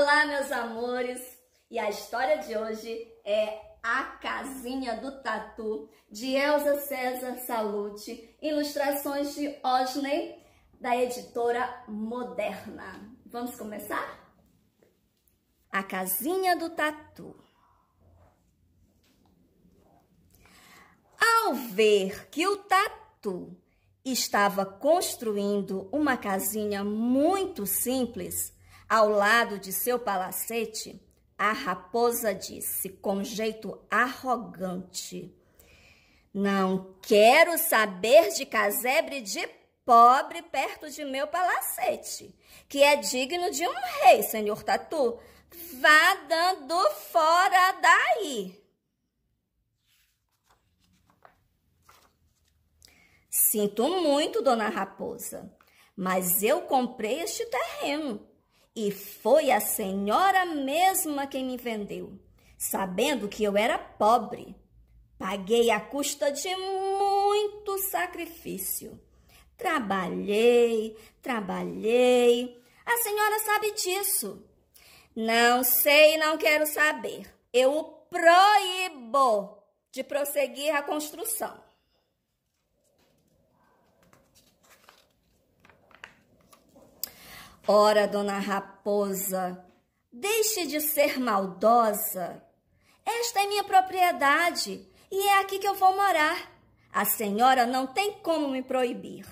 Olá, meus amores! E a história de hoje é A Casinha do Tatu, de Elza César Salute, ilustrações de Osney, da editora Moderna. Vamos começar? A Casinha do Tatu Ao ver que o Tatu estava construindo uma casinha muito simples, ao lado de seu palacete, a raposa disse com jeito arrogante: Não quero saber de casebre de pobre perto de meu palacete, que é digno de um rei, senhor Tatu. Vá dando fora daí. Sinto muito, dona Raposa, mas eu comprei este terreno e foi a senhora mesma quem me vendeu, sabendo que eu era pobre. Paguei a custa de muito sacrifício. Trabalhei, trabalhei. A senhora sabe disso. Não sei e não quero saber. Eu o proíbo de prosseguir a construção. Ora, dona raposa, deixe de ser maldosa. Esta é minha propriedade e é aqui que eu vou morar. A senhora não tem como me proibir.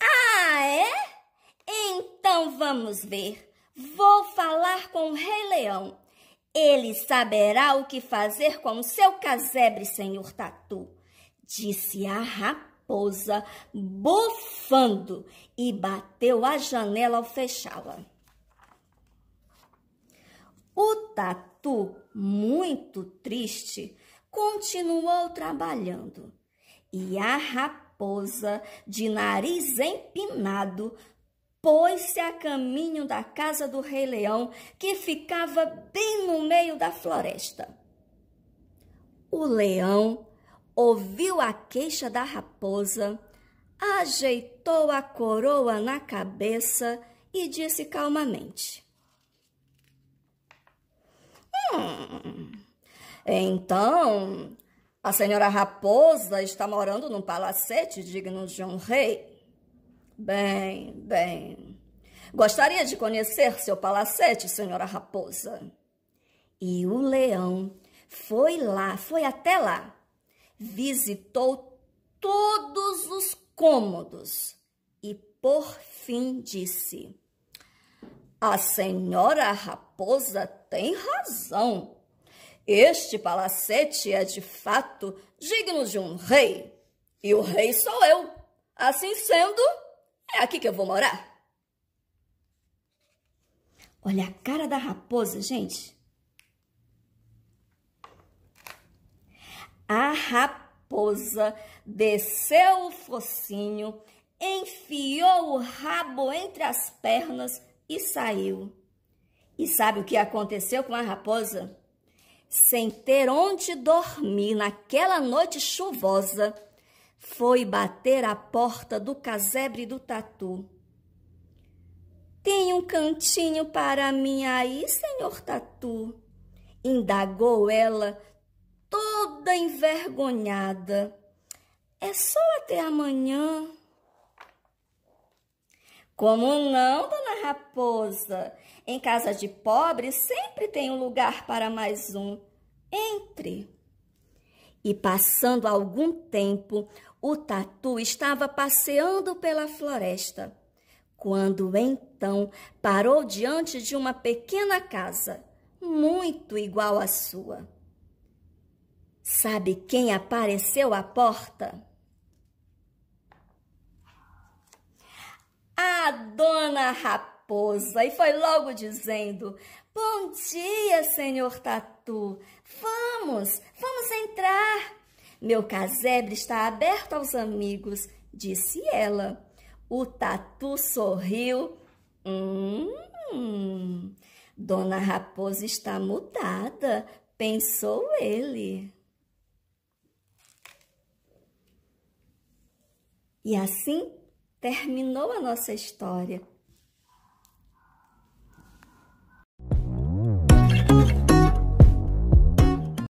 Ah, é? Então vamos ver. Vou falar com o Rei Leão. Ele saberá o que fazer com o seu casebre, senhor Tatu, disse a raposa raposa, bufando, e bateu a janela ao fechá-la. O tatu, muito triste, continuou trabalhando, e a raposa, de nariz empinado, pôs-se a caminho da casa do Rei Leão, que ficava bem no meio da floresta. O leão ouviu a queixa da raposa, ajeitou a coroa na cabeça e disse calmamente: Hum, então a senhora raposa está morando num palacete digno de um rei? Bem, bem. Gostaria de conhecer seu palacete, senhora raposa. E o leão foi lá, foi até lá visitou todos os cômodos e, por fim, disse: A senhora raposa tem razão. Este palacete é de fato digno de um rei. E o rei sou eu. Assim sendo, é aqui que eu vou morar. Olha a cara da raposa, gente. A raposa desceu o focinho, enfiou o rabo entre as pernas e saiu. E sabe o que aconteceu com a raposa? Sem ter onde dormir naquela noite chuvosa, foi bater à porta do casebre do tatu. Tem um cantinho para mim aí, senhor tatu? Indagou ela, toda envergonhada. É só até amanhã. Como não, dona Raposa? Em casa de pobre sempre tem um lugar para mais um. Entre. E passando algum tempo, o tatu estava passeando pela floresta. Quando então parou diante de uma pequena casa, muito igual à sua. Sabe quem apareceu à porta? A dona raposa, e foi logo dizendo: Bom dia, senhor Tatu. Vamos, vamos entrar. Meu casebre está aberto aos amigos, disse ela. O Tatu sorriu. Hum, Dona Raposa está mudada, pensou ele. E assim terminou a nossa história.